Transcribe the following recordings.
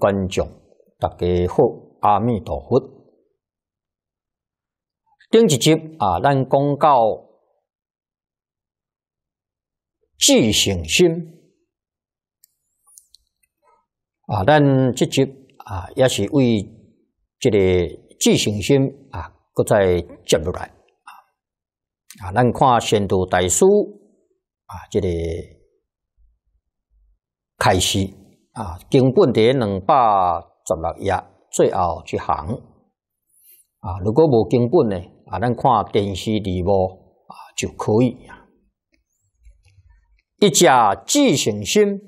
观众，大家好，阿弥陀佛。顶一集啊，咱讲到自信心啊，咱这节啊也是为这个自信心啊，再进入来啊，啊，咱看先读大师啊，这个开始。啊，经本第一两百十六页最后一行啊，如果无经本呢啊，咱看电视直播啊就可以呀。一加即性心，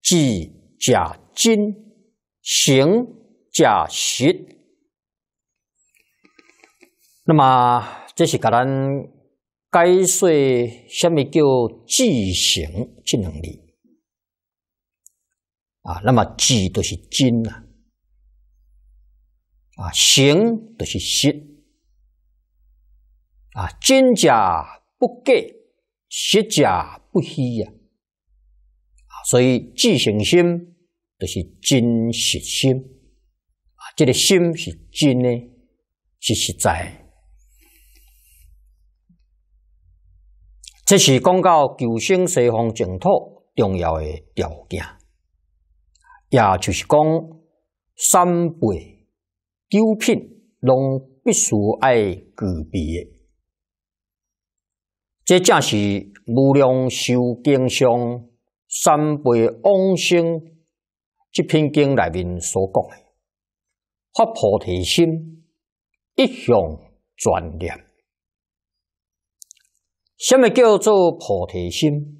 即加金，行加实。那么这是甲咱该说什么叫即性即能力？啊，那么“智都是“真”呐，啊，“行”都是“实”，啊，“真假不盖，实假不虚”呀。啊，所以“智省心”都是“真实心”，啊，这个“心”是“真”的，是实在。这是讲到求生西方净土重要的条件。也就是讲，三辈九品拢必须爱具备的，这正是无量寿经上三辈往生这篇经里面所讲的：发菩提心，一向专念。什么叫做菩提心？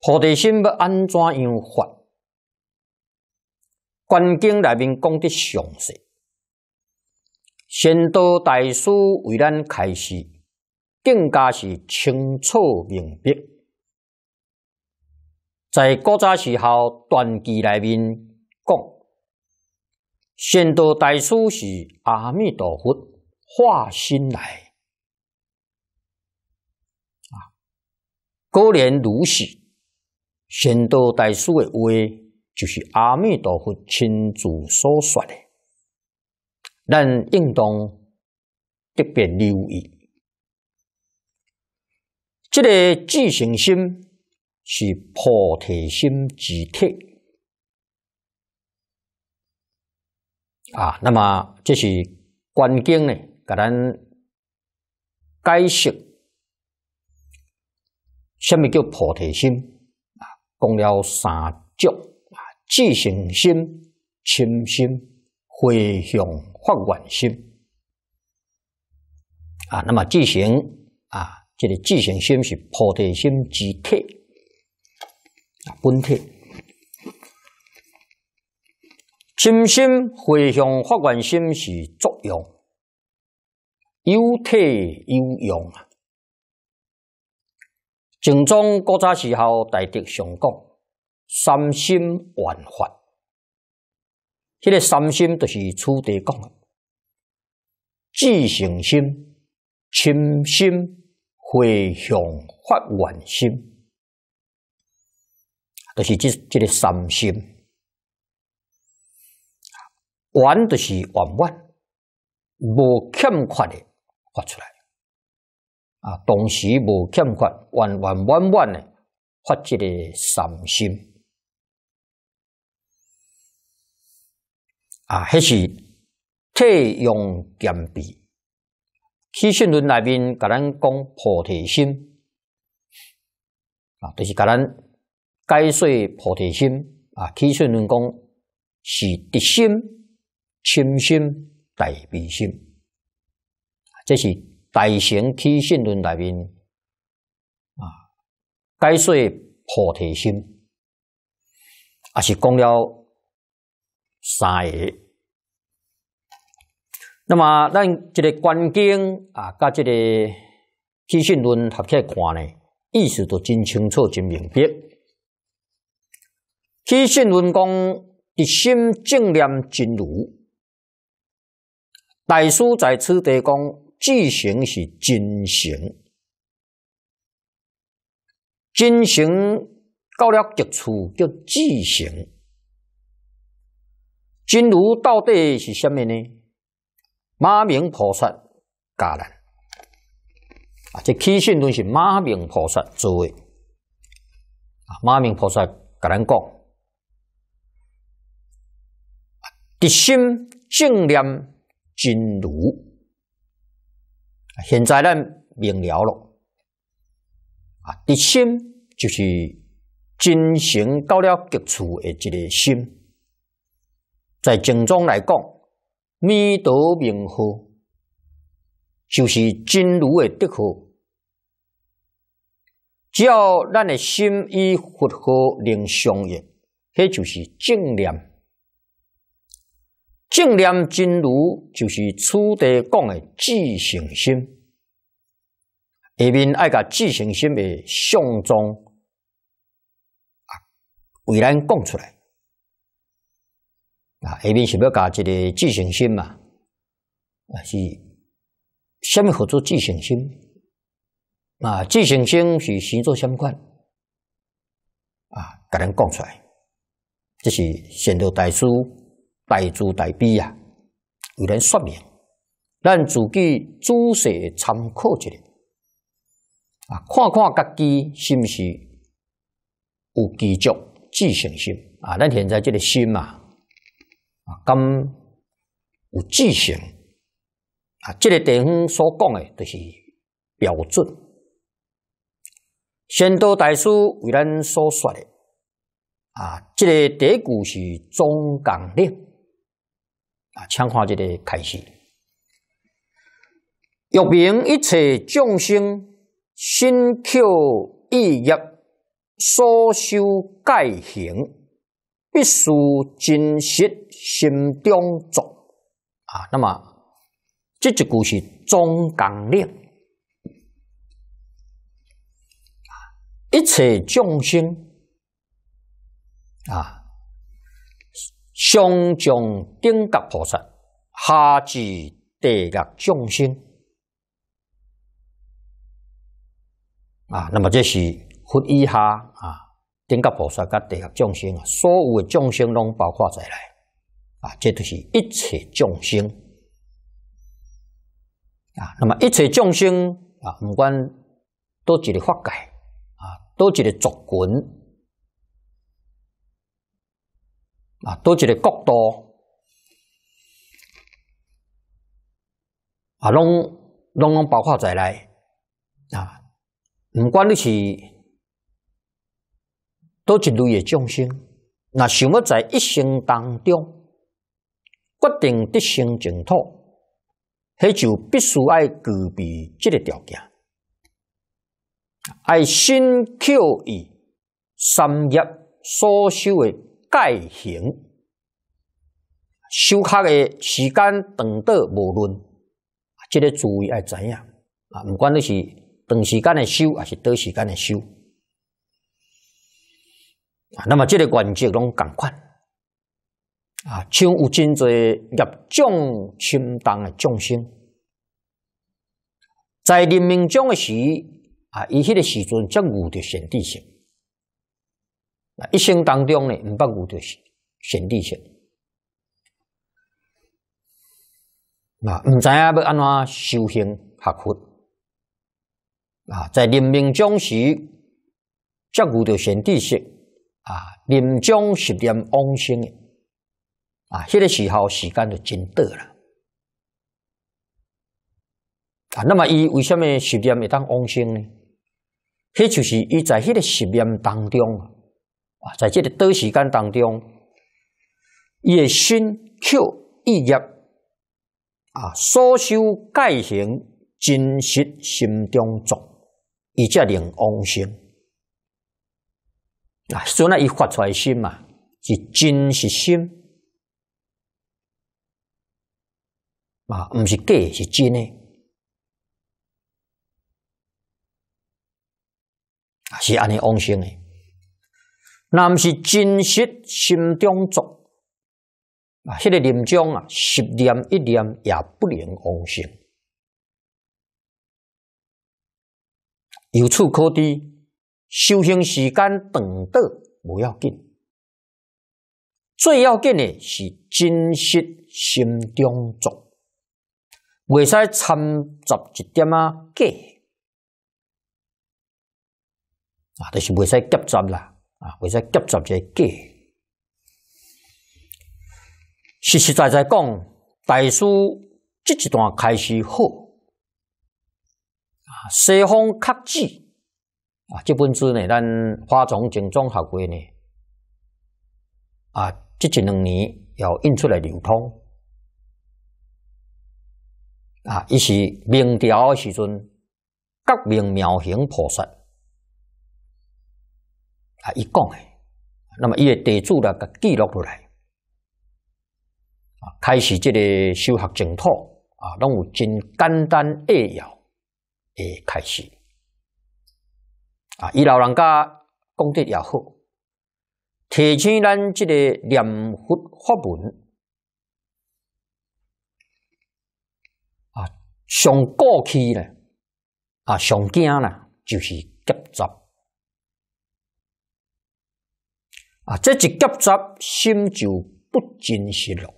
菩提心要安怎样发？《观经》内面讲的详细，善导大师为咱开示，更加是清楚明白。在古早时候，传记内面讲，善导大师是阿弥陀佛化身来啊，果然如是。善导大师的话。就是阿弥陀佛亲自所说的，咱应当特别留意。这个自诚心是菩提心之体啊。那么这是观经呢，给咱解释什么叫菩提心啊？讲了三种。自性心、清心回向法源心啊，那么自性啊，这个自性心是菩提心之体啊，本体。清心回向法源心是作用，有体有用啊。净宗古早时候大德常讲。三心万法，这个三心就是初地讲的，自性心、亲心、回向法愿心，就是这这个三心。完就是万万，无欠缺的发出来。啊，同时无欠缺，完完万万的发这个三心。啊，迄是体用兼备。起信论内面，甲咱讲菩提心啊，就是甲咱该说菩提心啊。起信论讲是德心、心心、大悲心，这是大乘起信论内面啊，该说菩提心，也是讲了。三个。那么，咱这个观经啊，甲这个《起信论》合起来看呢，意思都真清楚、真明白。《起信论》讲一心正念真如，大师在此地讲，智行是真行，真行到了极处叫智行。真如到底是甚么呢？马明菩萨教咱啊，这起信论是马明菩萨做为啊，马明菩萨跟咱讲，一心正念真如，现在咱明了了啊，一心就是真行到了极处的一个心。在正中来讲，弥陀名号就是真如的德号。只要咱的心与佛号能相应，迄就是正念。正念真如就是此地讲的自性心。下面爱甲自性心的相中，啊，为咱讲出来。啊，下面是要加一个自信心嘛？啊，是什么合作自信心？啊，自信心是先做相关，啊，甲咱讲出来，这是善道大师、大珠、大悲啊，有人说明，咱自己仔细参考一下。啊，看看家己是不是有具足自信心？啊，咱现在这个心嘛。啊，咁有自性啊！这个地方所讲的就是标准。宣道大师为咱所说的啊，这个第一句是中纲令啊，强化这个开始。欲明一切众生心口意业所修戒行。必须真实心中作啊！那么这一句是总纲领一切众生啊，上中顶格菩萨，下至地狱众生啊，那么这是佛吁他啊。顶甲菩萨甲地狱众生啊，所有的众生拢包括在内，啊，这都是一切众生，啊，那么一切众生啊，不管多一个法界，啊，多一个作群，啊，多一个国度，啊，拢拢拢包括在内，啊，不管你是。多一类诶众生，那想要在一生当中决定得生净土，那就必须爱具备即个条件，爱心取义，三业所修诶戒行，修学诶时间长短无论，即个注意爱怎样啊，唔管你是长时间诶修，还是短时间诶修。那么，这个原则拢同款啊，像有真侪业障深重嘅众生，在临命终嘅时啊，伊迄个时阵则有著善地性，啊，一生当中呢，唔捌有著善善地性，啊，唔知影要安怎修行学佛，啊，在临命终时，则有著善地性。啊，临终十念往生的啊，迄个时候时间就真短了啊。那么，伊为什么十念会当往生呢？迄就是伊在迄个十念当中啊，在这个短时间当中，伊诶心求意念啊，所修盖行真实心中作，伊则能往生。啊，所以那发出来心嘛，是真，是心啊，唔是假，是真诶，是安尼往生诶。那毋是真实心中作啊？迄个临终啊，十念一念也不能往生。有此可得。修行时间长的不要紧，最要紧的是真实心中做，未使掺杂一点啊假啊，就是未使夹杂啦啊，未使夹杂些假。实实在在讲，大师这一段开始好啊，西方科技。啊，这本书呢，咱花丛精装合会呢。啊，即一两年要印出来流通。啊，伊是明朝时阵革命苗形菩萨啊，伊讲诶，那么伊诶地主了，甲记录落来。啊，开始即个修学净土，啊，拢有真简单扼要诶，开始。啊！伊老人家讲得也好，提醒咱即个念佛法门啊，上过去啦，啊，上惊啦，就是夹杂啊。这一夹杂，心就不真实了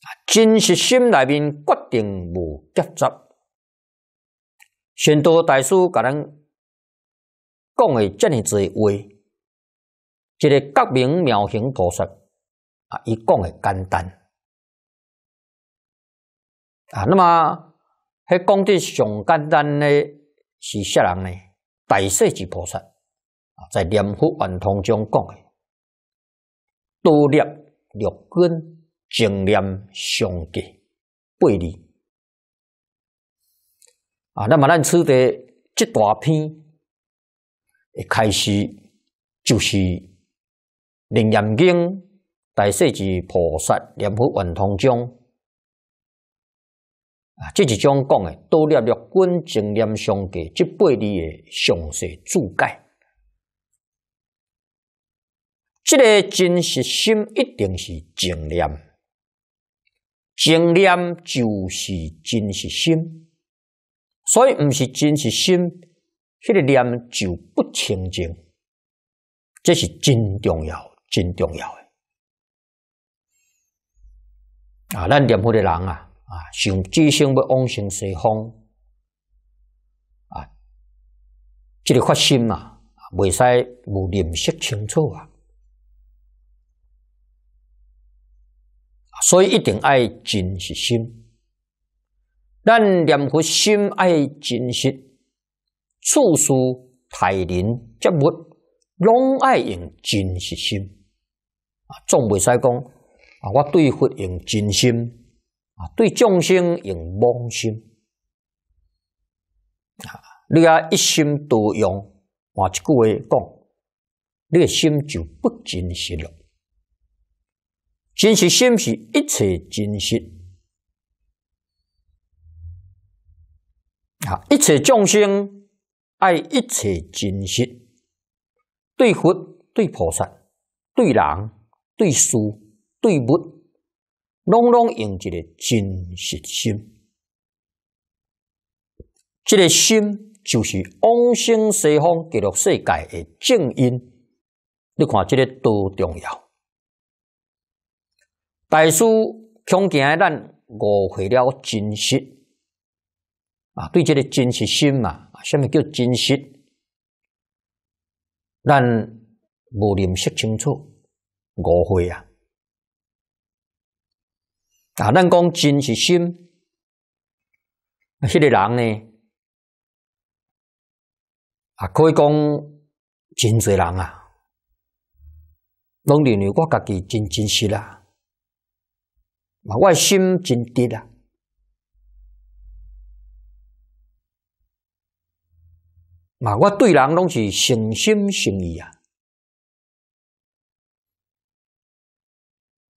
啊。真实心内面决定无夹杂。宣道大师甲咱讲的遮尔多话，一个各明妙行菩萨啊，一讲的简单啊。那么，迄讲得上简单的，是啥人呢？大势至菩萨啊，在念佛圆通中讲的，多念六根净念相继，背离。啊，那么咱此地这大篇，诶开始就是《楞严经》大世界菩萨念佛圆通章啊，这一章讲诶，多列六根正念相的这八字诶详细注解，这个真实心一定是正念，正念就是真实心。所以，唔是真实心，迄个念就不清净。这是真重要、真重要诶。啊，咱念佛的人啊，啊，想只想要往生西方，啊，这个发心啊，未使唔认识清楚啊。所以，一定爱真实心。咱念佛心爱真实，处事待人接物，拢爱用真实心啊，总袂使讲啊，我对佛用真心啊，对众生用妄心啊，你啊一心多用，换一句话讲，你诶心就不真实了。真实心是一切真实。啊！一切众生爱一切真实，对佛、对菩萨、对人、对事、对物，拢拢用一个真实心。这个心就是往生西方极乐世界的正因。你看，这个多重要！大师，恐见咱误会了真实。啊，对这个真实心嘛，什么叫真实？咱无认识清楚，误会啊！啊，咱讲真实心，迄个人呢？啊，可以讲真侪人啊，拢认为我家己真真实啦，我心真直啦。嘛，我对人拢是诚心诚意啊！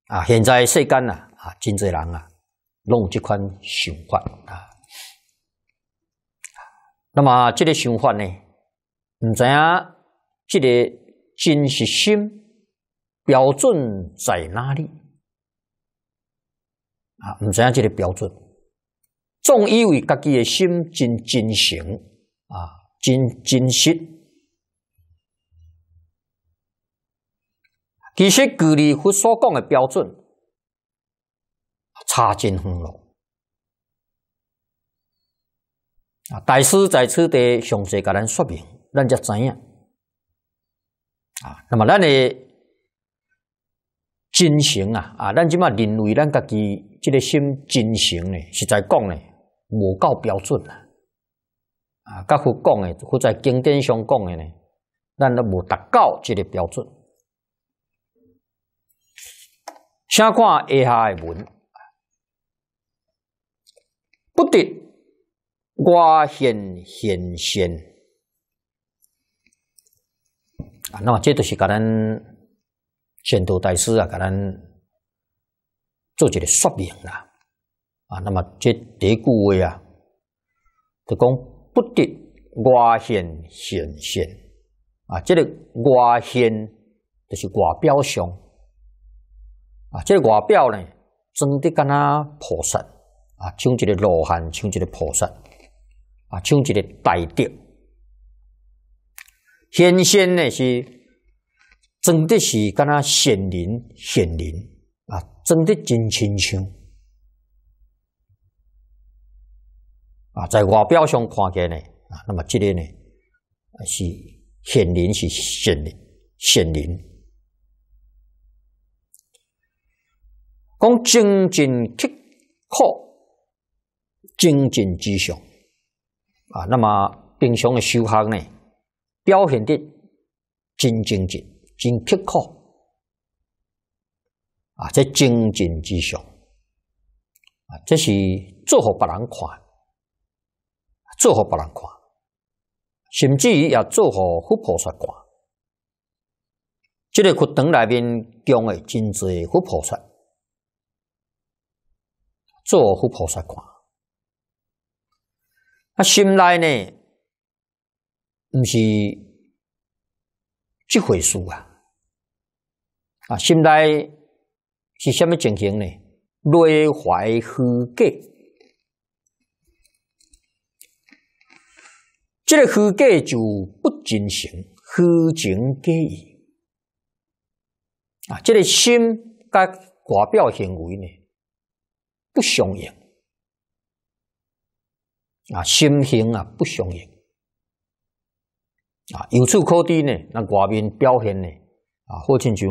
啊，现在世间呐，啊，真侪人啊，拢有即款想法啊。那么即个想法呢？唔知影，即个真实心标准在哪里？啊，唔知影即个标准，总以为家己诶心真真诚啊。真真实，其实距离佛所讲的标准差真远了。啊，大师在此地详细给咱说明，咱才知影。啊，那么咱嘞，真诚啊，啊，咱即码认为咱家己即个心真诚嘞，实在讲嘞，无够标准啊。啊，甲佛讲的，或在经典上讲的呢，咱都无达到这个标准。先看以下诶文，不得我现现现啊。那么，这都是给咱先道大师啊，给咱做这个说明啦。啊，那么这第句话啊，就讲。不得外现显现啊！这个外现就是外表上啊，这个外表呢，装得敢若菩萨啊，像一个罗汉，像一个菩萨啊，像一个大德。显现呢是装的是敢若显灵显灵啊，装得真亲像。啊，在外表上看见呢，啊，那么这个呢是显灵，是显灵，显灵。讲精进刻靠精进之上，啊，那么平常的修行呢，表现的真精进，真刻苦，啊，这精进之上，啊，这是做好别人看。做好别人看，甚至也做好佛菩萨看。这个课堂内面讲的真知佛菩萨，做佛菩萨看。啊，心内呢，不是这回事啊！啊，心内是虾米情形呢？内怀虚隔。这个虚假就不真诚，虚情假意啊！这个心甲外表行为呢不相应啊，心性啊不相应啊，由此可见呢，那外面表现呢啊，好像像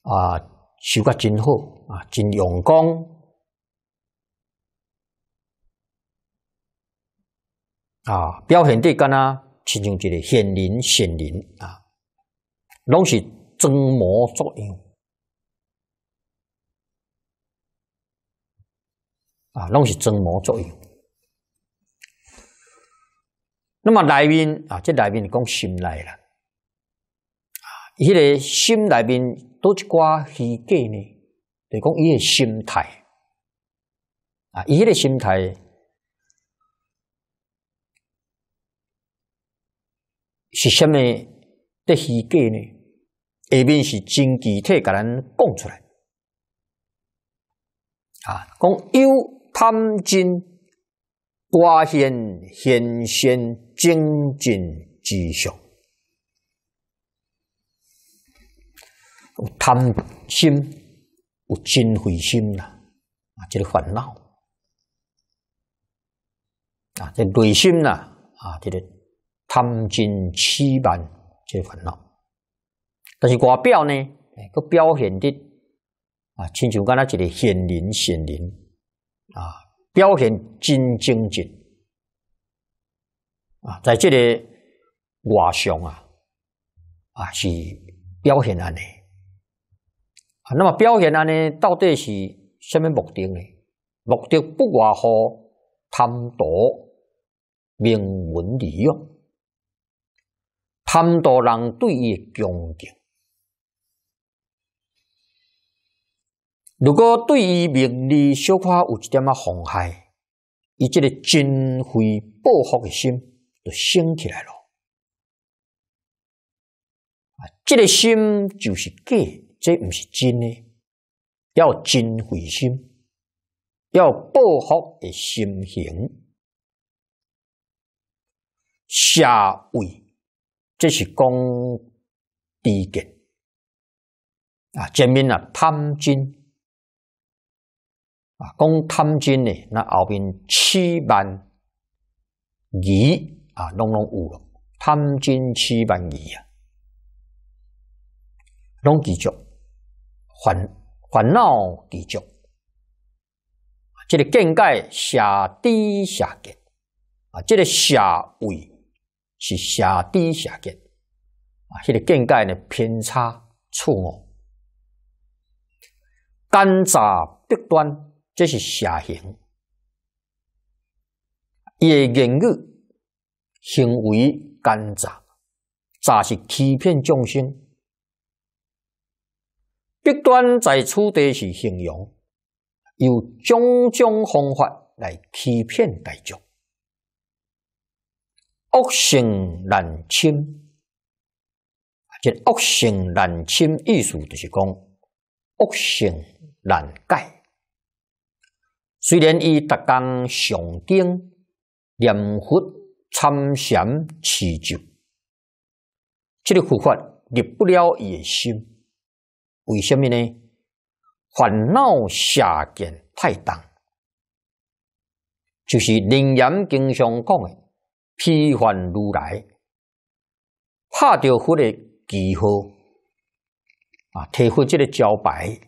啊，修得真好啊，真阳光。啊，表现得干呐，亲像一个显灵、显灵啊，拢是装模作用啊，拢是装模作用。那么里面啊，这里面讲心来了啊，伊个心里面多一寡虚假呢，就讲伊个心态啊，伊迄个心态。是虾么的虚假呢？下面是真具体，给咱讲出来啊。讲有贪嗔、挂现、现现精进之相，有贪心有真灰心啦，啊，这个烦恼啊，这内心呐，啊，这个。贪嗔痴慢这烦恼。但是外表呢，佮表现的啊，亲像佮咱这个显灵显灵啊，表现真精进啊，在这里外相啊啊是表现安呢啊。那么表现安呢，到底是什么目的呢？目的不外乎贪图名闻利养。很多人对诶恭敬，如果对伊名利小可有一点啊妨害，伊即个真会报复的心就升起来了。啊，这个心就是假，这毋是真的。要真恚心，要报复的心行下位。这是功低贱啊！前面呢贪金啊，功贪金呢，那后面七万疑啊，拢拢有了，贪金七万疑啊，拢执着，烦烦恼执着。这个境界下低下贱啊，这个下位。是下低下见啊，迄个见解呢偏差错误，干杂弊端，这是下行。伊诶言语行为干杂，杂是欺骗众生。弊端在处地是形容，有种种方法来欺骗大众。恶性难清，这恶性难清意思就是讲恶性难改。虽然伊逐工上顶念佛参禅持咒，这个佛法入不了伊野心，为什么呢？烦恼下见太重，就是林岩经常讲的。披范如来，拍着佛的旗号，啊，贴佛这个招牌，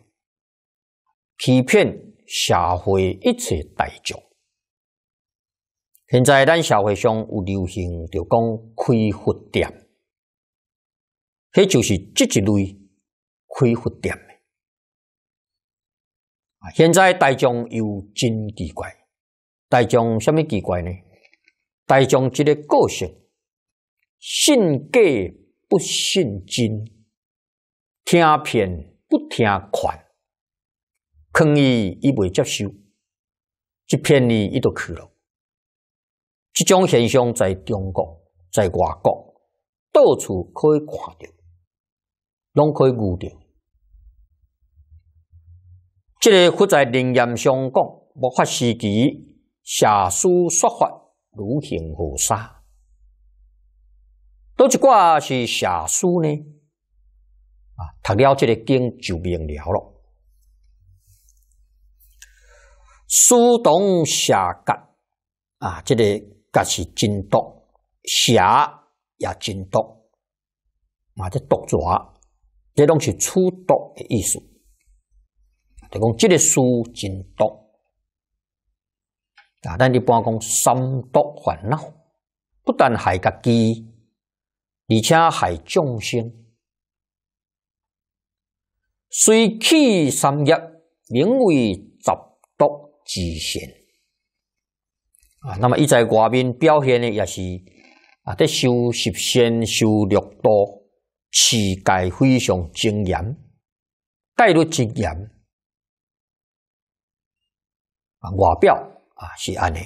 欺骗社会一切大众。现在咱社会上有流行，就讲开佛店，迄就是这一类开佛店的。啊，现在大众又真奇怪，大众什么奇怪呢？大众即个个性、信格不信真，听骗不听劝，抗议伊未接受，一骗你伊就去了。这种现象在中国、在外国到处可以看到，拢可以遇到。这个佛在灵验上讲，无法施计，瞎书说法。如行如沙，都一挂是邪书呢。啊，读了这个经就明了了。书懂邪格啊，这个格是真多，邪也真多。啊，这毒蛇，这东是出毒的意思。就讲这个书真多。啊！但一般讲三毒烦恼，不但害家己，而且害众生。虽起三业，名为十毒之行。啊，那么一在外面表现的也是啊，在修十善，修六多，世界非常精严，戒律精严。啊，外表。啊，是安尼。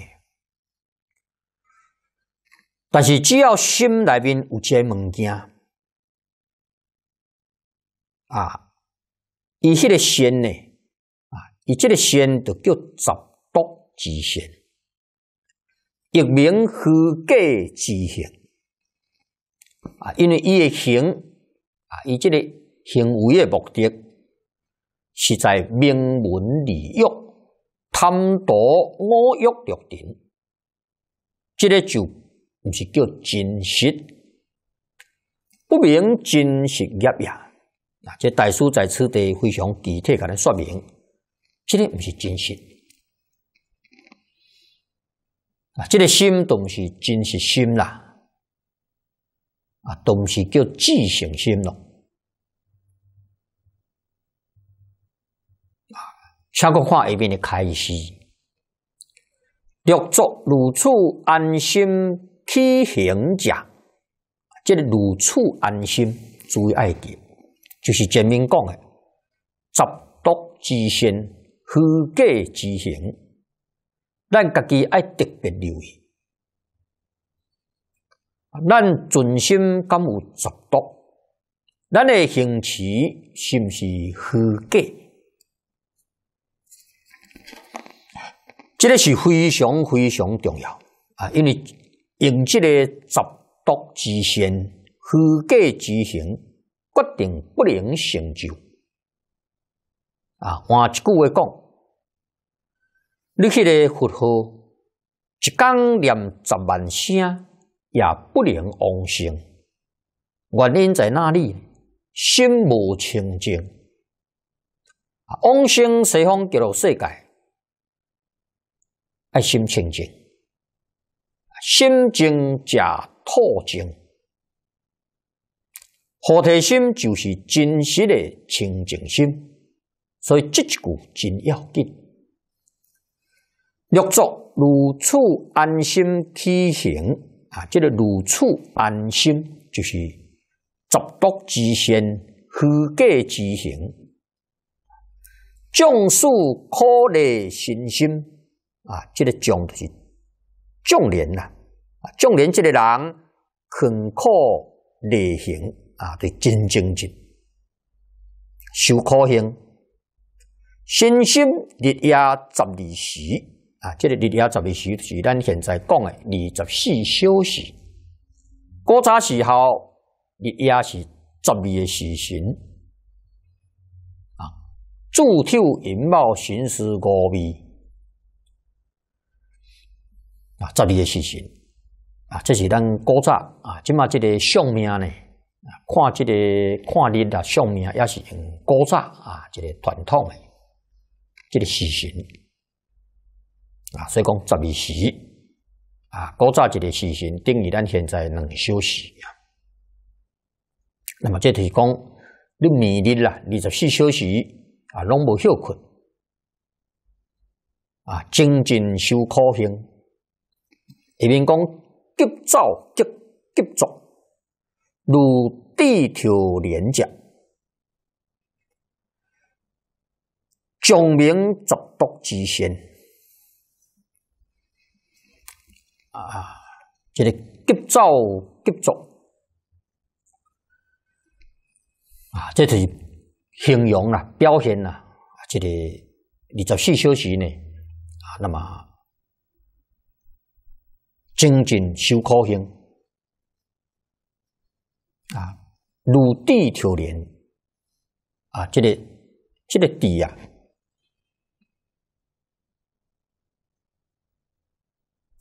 但是只要心内面有这物件，啊，伊迄个心呢，啊，伊这个心就叫十毒之行，一名虚假之行。啊，因为伊一行，啊，伊这个行为的目的，是在明文利用。贪图五欲六尘，这个就不是叫真实，不明真实业也。啊，这大师在此地非常具体可能说明，这个不是真实。啊，这个心，不是真实心啦，啊，不是叫自性心咯。下个看下面的开始，六作如此安心去行者，这个如此安心最为爱紧，就是前面讲的，十毒之心，虚假之行，咱家己爱特别留意。咱存心敢有十毒，咱的行持是不是虚假？这个是非常非常重要啊！因为用这个十毒之身，虚假之行，决定不能成就啊。换一句话讲，你去个佛号一刚念十万声，也不能往生。原因在哪里？心无清净啊！往生西方极乐世界。爱心清净，心净则土净。菩提心就是真实的清净心，所以这句真要紧。若作如处安心体行，啊，这个如处安心就是足足之心，虚假之行，众数苦类身心。啊，这个将就是将领呐，将领即个人肯苦力行啊，对真精神，修苦行，身心日夜十二时啊，这个日夜十二时是咱现在讲的二十四小时。古早时候日夜是十二时辰啊，猪头人毛寻思五味。啊，十二个时辰啊，这是咱古早啊，起码这个相面呢啊，看这个看日啊相面也是用古早啊，这个传统的这个时辰啊，所以讲十二时啊，古早这个时辰等于咱现在能小时啊。那么这就是讲你每日啦二十四小时啊，拢无休困啊，精进修苦行。一面讲急躁急急躁，如地条连接，将名作毒之先啊！这个急躁急躁啊，这是形容啦，表现啦，这个二十四小时呢啊，那么。精进修苦行啊，入地超莲啊，这个这个地呀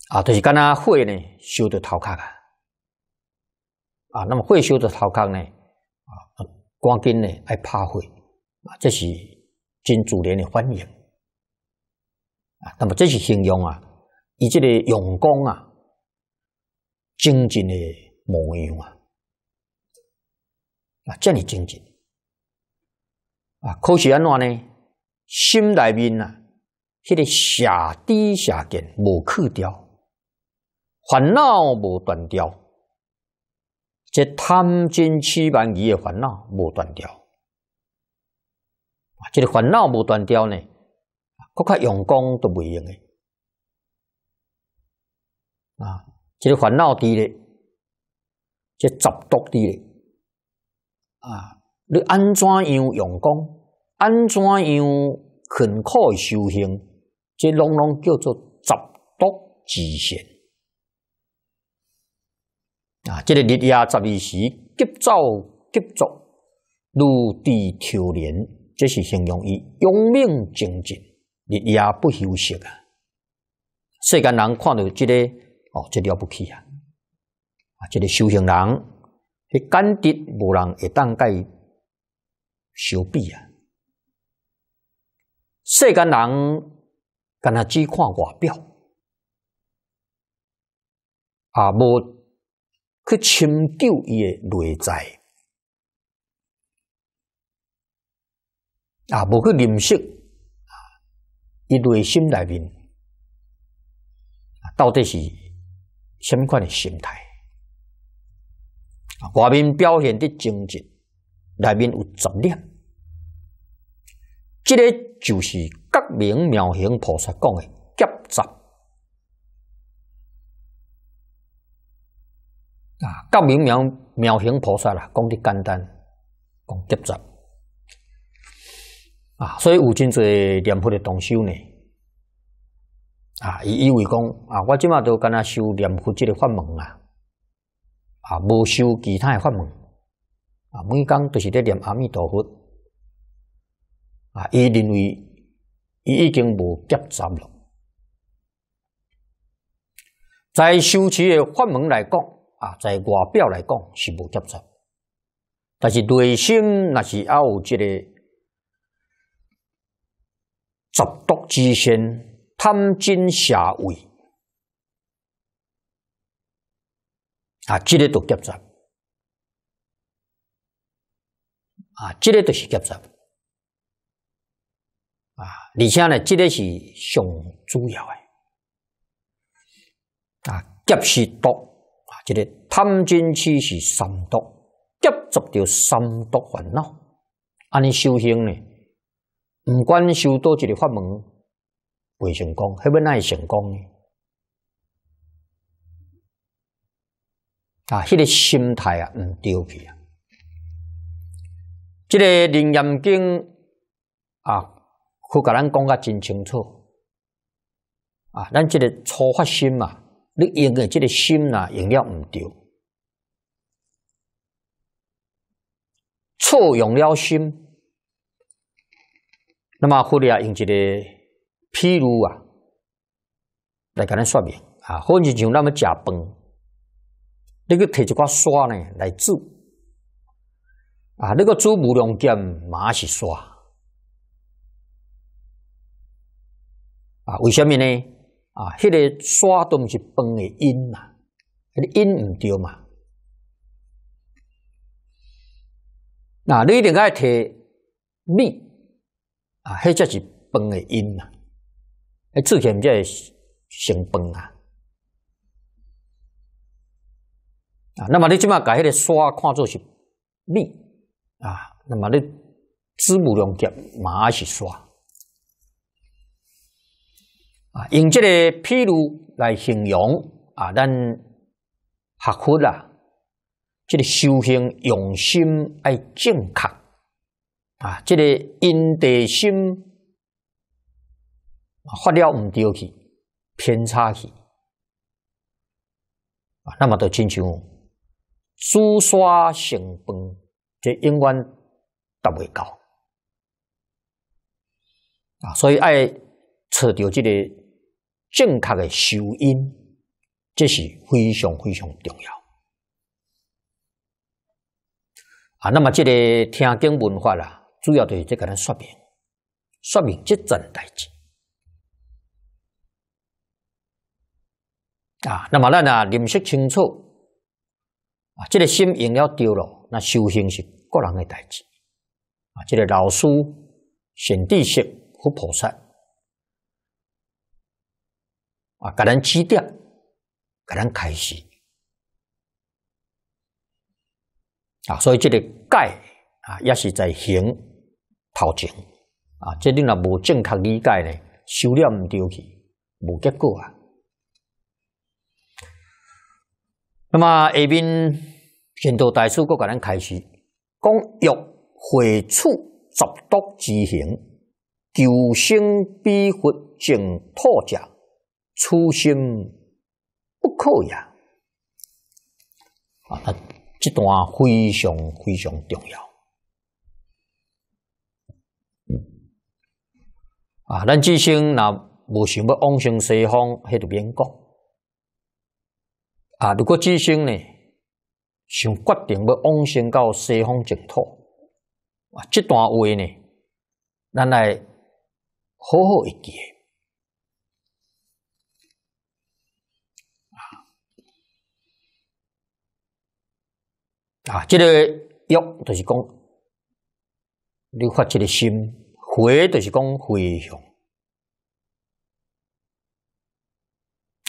啊，就是干哪会呢？修的头壳啊啊，那么会修的头壳呢啊，赶紧呢爱怕会啊，这是金主莲的欢迎啊，那么这是形容啊，以这个用功啊。精进的模样啊！啊，这里精进啊，可是安怎呢？心里面啊，迄个下低下见无去掉，烦恼无断掉，这贪嗔痴慢疑的烦恼无断掉啊！这个烦恼无断掉呢，各块用功都袂用的啊。这个烦恼的嘞，这杂毒的嘞，啊，你安怎样用功，安怎样勤苦修行，这拢拢叫做杂毒之相。啊，这个日夜十二时急走急坐，如地抽连，即是形容伊勇猛精进，日夜不休息啊。世间人看到这个。哦，这了不起啊！啊，这个修行人，迄简直无人会当盖相臂啊。世间人干他只看外表，啊，无去深究伊个内在，啊，无去认识啊，伊内心里面啊，到底是？什么款的心态？外面表现的精致，内面有杂念，这个就是《觉明妙行菩萨》讲的“夹杂”。啊，《格明妙妙行菩萨》啦，讲得简单，讲夹杂。啊，所以有真侪念佛的同修呢。啊，伊以为讲啊，我即马都干若修念佛即个法门啊，啊，无修其他诶法门啊，每工都是咧念阿弥陀佛啊。伊认为伊已经无结杂了，在修持诶法门来讲啊，在外表来讲是无结杂，但是内心若是要有即个执毒之心。贪瞋邪位啊，今个都夹杂，啊，今都是夹杂，啊，而且呢，今是上主要的，啊，夹事多，啊，这个贪瞋痴是三毒，夹杂掉三毒烦恼，安尼修行呢，不管修多几个法门。未成功，要哪会成功呢？啊，这个心态啊，唔对去啊！这个林岩经》啊，佮咱讲个真清楚啊，咱这个初发心啊，你用为这个心呐，用了唔对，错用了心，那么护啊，用这个。譬如啊，来跟咱说明啊，好像像那么食饭，你去摕一块沙呢来煮，啊，那个煮不良健麻洗刷，啊，为什么呢？啊，迄个沙都毋是饭的因嘛，因毋对嘛。那你一定爱摕米，啊，迄只是饭的因嘛。哎，之前会成班啊，啊，那么你即马改迄个刷看作是蜜啊，那么你滋两用叫麻是刷啊，用这个譬如来形容啊，咱学佛啦，这个修行用心爱正确啊，这个因地心。发了唔对去，偏差去啊，那么多亲像朱刷成本，这永远达未到啊，所以爱找到这个正确的修因，这是非常非常重要啊。那么这个听经文化啦，主要是这个人说明，说明这件代志。啊，那么咱啊，认识清楚啊，这个心用了丢了，那修行是个人的代志啊。这个老师、善地师和菩萨啊，给咱指点，给咱开示啊。所以这个戒啊，也是在行头前。啊。这你若无正确理解呢，修炼唔丢去，无结果啊。那么下面，宣读大处，各个咱开始讲：欲悔处十度之行，求生必复尽土家，初心不可呀！啊，这段非常非常重要。啊，咱今生若无想要往生西方，迄条免讲。啊！如果志心呢，想决定要往生到西方净土，啊，这段话呢，咱来好好一记。啊，啊，这个欲就是讲，你发这个心回，就是讲回向。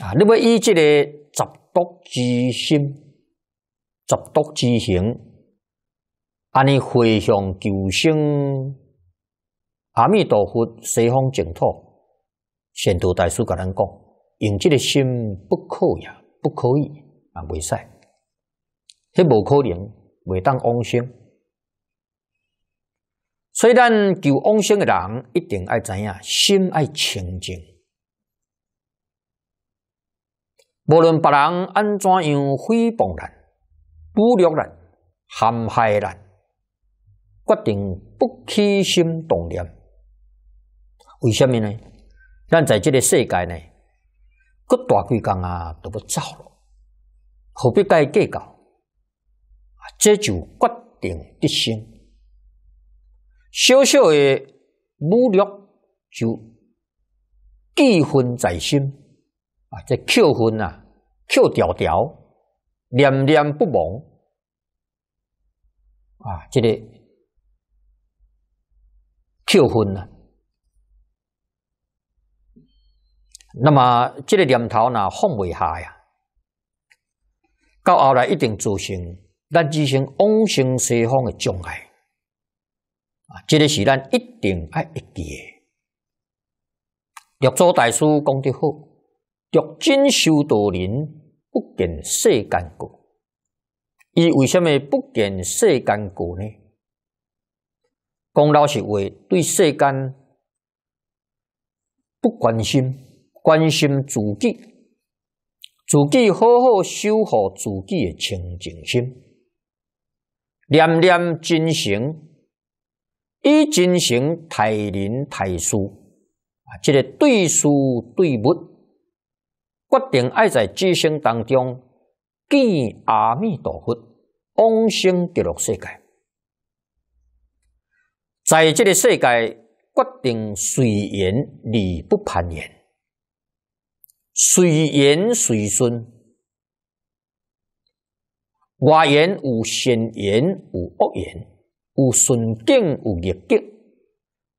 啊，那要以这个。毒之心，执毒之行，安尼回向求生阿弥陀佛西方净土，贤德大师甲咱讲，用即个心不可呀，不可以啊，袂使，迄无可能袂当往生。以咱求往生诶，人一定爱知影，心爱清净。无论别人安怎样诽谤咱、侮辱咱、陷害咱，决定不起心动念。为什么呢？咱在这个世界呢，各大几工啊都要走了，何必再计较？这就决定一生。小小的侮辱就记恨在心啊！这扣分啊。扣条条，念念不忘啊！这个扣分呢？那么这个念头呢，放不下呀。到后来一定造成咱自身往生西方嘅障碍啊！这个是咱一定爱一嘅。六祖大师讲得好：六根修道人。不见世间过，伊为什么不见世间过呢？讲老实话，对世间不关心，关心自己，自己好好修好自己的清净心，念念真诚，以真诚待人待事啊，即个对事对物。决定爱在知生当中见阿弥陀佛，往生极乐世界。在这个世界，决定随缘而不攀缘，随缘随顺。外缘有善缘，有恶缘，有顺境，有逆境。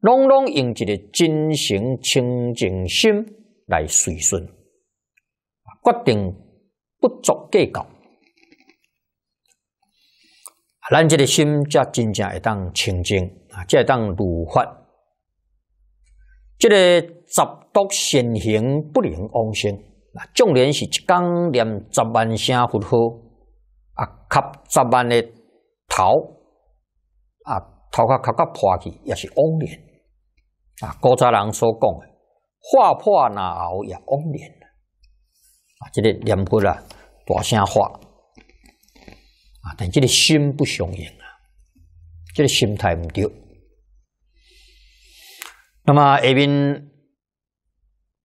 拢拢用一个真诚清净心来随顺。决定不足计较，咱这个心才真正会当清净啊，会当如法。这个十毒现行不能往生啊，纵然是一天念十万声佛号啊，磕十万的头啊，头壳磕个破去也是枉念啊。古早人所讲的，化破脑也枉念。这个念佛啊，大声话啊，但即个心不相应啊，这个心态毋对。那么下面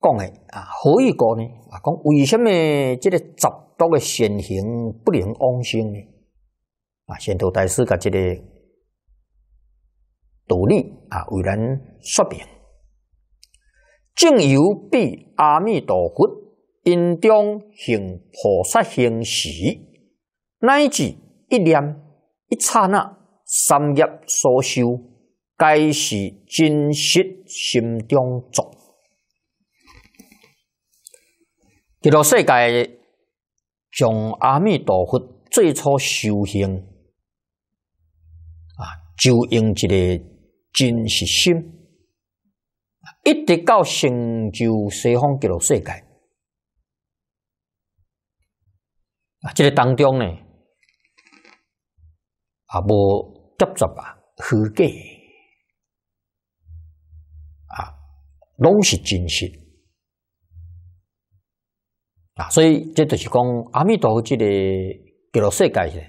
讲的啊，何以讲呢？啊，讲为什么即个十毒诶现行不能妄心呢？啊，先头大师甲这个道理啊，为咱说明，正有彼阿弥陀佛。心中行菩萨行时，乃至一念一刹那，三业所修，皆是真实心中作。极乐世界从阿弥陀佛最初修行啊，就用一个真实心，一直到成就西方极乐世界。啊，这个当中呢，啊，无夹杂虚假，啊，拢是真实。啊，所以这就是讲阿弥陀佛这个极乐世界呢，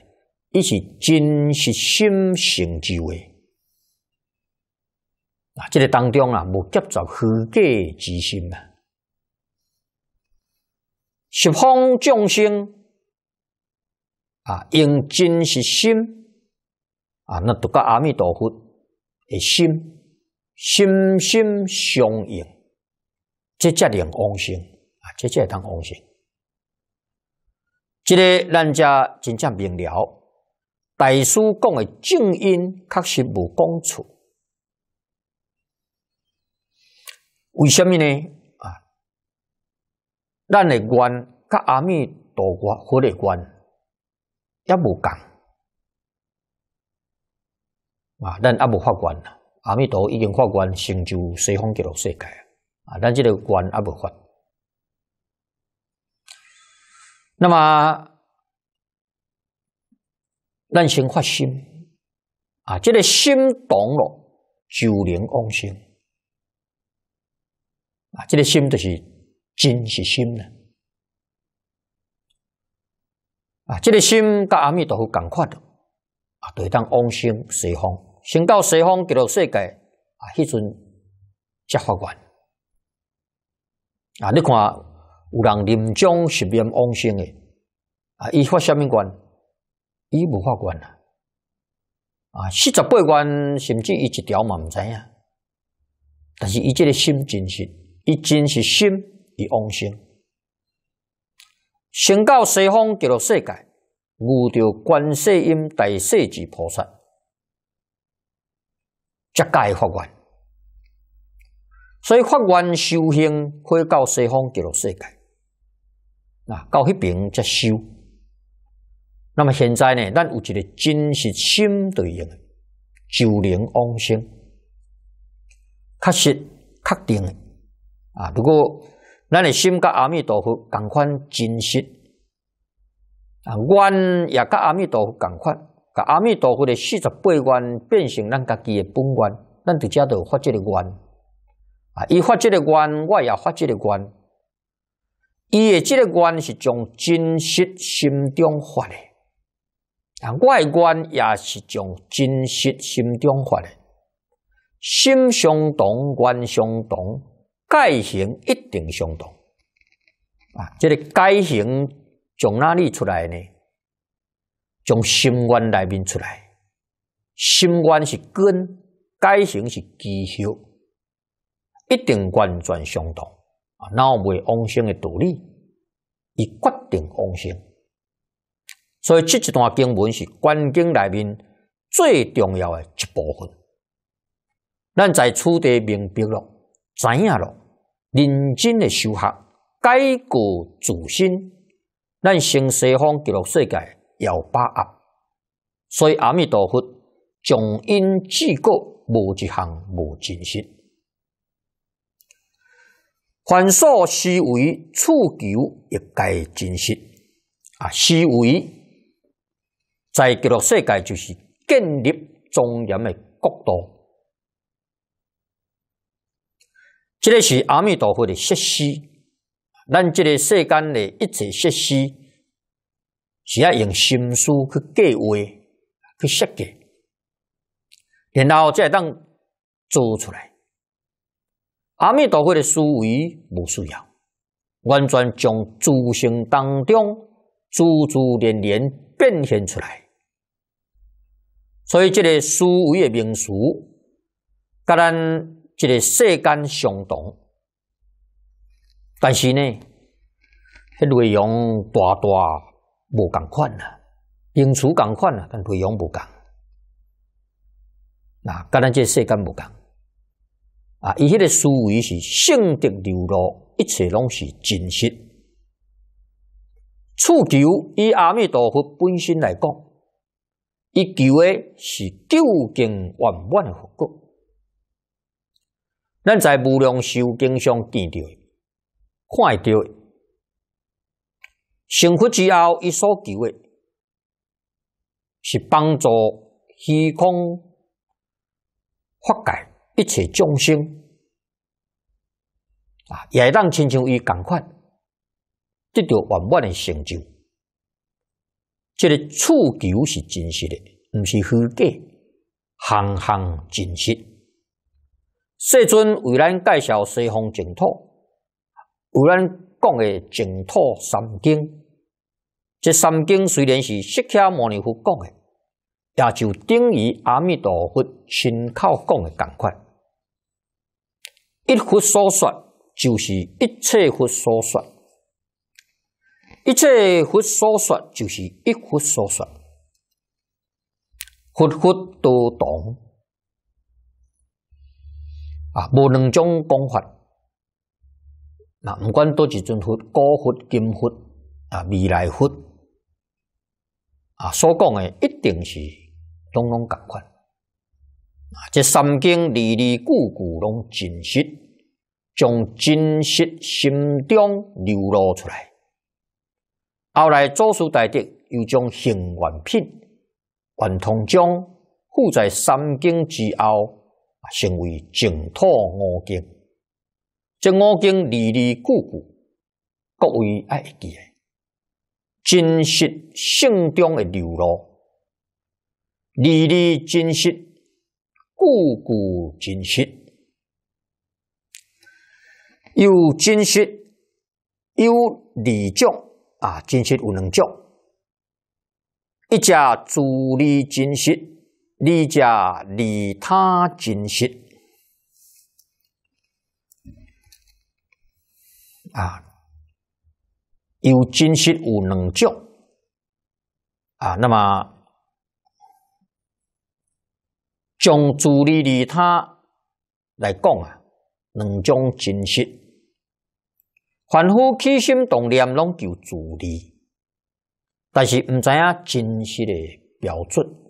一是真实心性之位。啊，这个当中啊，无夹杂虚假之心啊，十方众生。啊，用真是心啊，那得个阿弥陀佛的心，心心相应，这才能往心啊，这才两往心。即个咱家真正明了，大师讲的静音确实无讲处，为虾米呢？啊，咱的观甲阿弥陀佛的愿。观。也无降啊！咱也无发观呐。阿弥陀已经发观，成就西方极乐世界啊！咱这个观也无发。那么，咱先发心啊！这个心动了，就能往生啊！这个心就是真实心了。啊，这个心甲阿弥陀佛共款的，啊，对当往生西方，生到西方极乐世界，啊，迄阵才发愿。啊，你看有人临终是念往生的，啊，伊发什么愿？伊无法愿啊，啊，四十八关甚至伊一条嘛毋知影，但是伊这个心真实，伊真实心，伊往生。成到西方极乐世界，遇到观世音大势至菩萨，则解法缘，所以法缘修行可以到西方极乐世界。啊，到迄边则修。那么现在呢？咱有一个真实心对应，九莲往生，确实确定的啊。如果咱诶心甲阿弥陀佛同款真实啊，愿也甲阿弥陀佛同款，甲阿弥陀佛诶四十八愿变成咱家己诶本愿，咱遮家有发即个愿啊，伊发即个愿，我也发即个愿，伊诶，即个愿是从真实心中发诶，啊，外愿也是从真实心中发诶。心相同，愿相同，界行一。定相同啊！这个戒行从哪里出来呢？从心观里面出来。心观是根，戒行是基叶，一定完全相同啊！那我往生的独立，以决定往生。所以这一段经文是观经里面最重要的一部分。咱在初地明白了，知影了。认真嘅修学，改过自新，咱成西方极乐世界要把握。所以阿弥陀佛，从因至果无一项无真实。凡所思维触求，亦该真实。啊，思维在极乐世界就是建立庄严的国土。这是阿弥陀佛的设施，咱这个世间的一切设施，是要用心思去计划、去设计，然后再当做出来。阿弥陀佛的思维不需要，完全从诸行当中、诸诸连连变现出来。所以，这个思维的名词，甲咱即个世间相同，但是呢，迄内容大大无共款啊，用词共款啊，但内容无共。啊，当咱即世间无共啊，伊迄个思维是性德流露，一切拢是真实。处求以阿弥陀佛本身来讲，伊求诶是究竟圆满的佛果。咱在无量寿经上见着，看着，成佛之后，伊所求的，是帮助虚空，化解一切众生，啊，也让亲像伊共款，得到圆满的成就。这个触求是真实的，毋是虚假，行行真实。世尊为咱介绍西方净土，为咱讲的净土三经。这三经虽然是释迦牟尼佛讲的，也就等于阿弥陀佛亲口讲的同款。一佛所说就是一切佛所说，一切佛所说就是一佛所说，佛佛都懂。啊，无论种讲法，那不管多一种佛，高佛、金佛啊，未来佛啊，所讲的一定是拢拢共款。啊，这三经历历句句拢真实，将真实心中流露出来。后来祖师大德又将行愿品、圆通章附在三经之后。成为净土五经，这五经历历久久，各位爱记诶，真实性中的流露，历历真实，句句真实，有真实，有两种啊，真实有两种，一家主利真实。利己利他，真实啊！有真实有两种啊。那么，从自利利他来讲啊，两种真实，凡夫起心动念拢叫自利，但是唔知影真实的标准。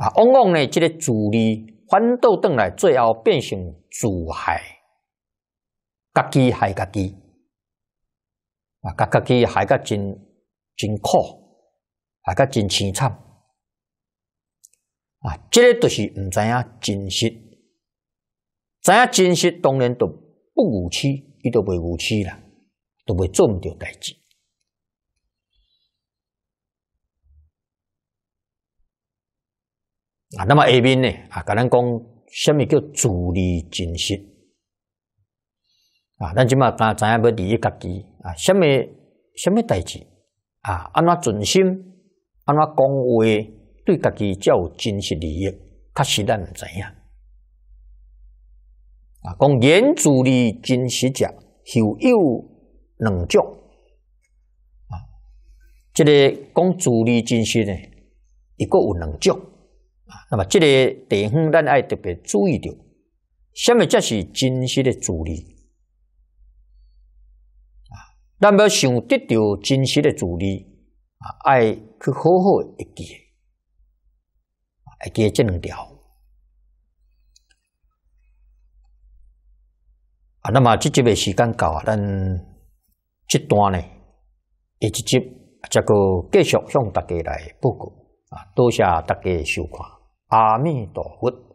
啊，往往呢，这个助力反倒转来，最后变成自害，家己害家己。啊，家家己害家真真苦，害家真凄惨。啊，这个都是唔知影真实，知影真实，当然都不无耻，伊都袂无耻啦，都袂做唔到代志。啊，那么下面呢？啊，甲咱讲，什么叫自利精神啊，咱即马刚知影要利益家己，啊，什么什么代志？啊，安怎存心？安怎讲话？对家己才有真实利益？确实咱毋知影。啊，讲言自利真实者，后有两种啊，即个讲自利真实呢，一个有两种。那么，这个地方咱爱特别注意到，下面则是真实的阻力。啊，那么想得到真实的阻力，啊，爱去好好一记，啊，一记这两条。啊，那么这集的时间到啊，咱这段呢，一集节，这个继续向大家来报告。啊，多谢大家收看。阿弥陀佛。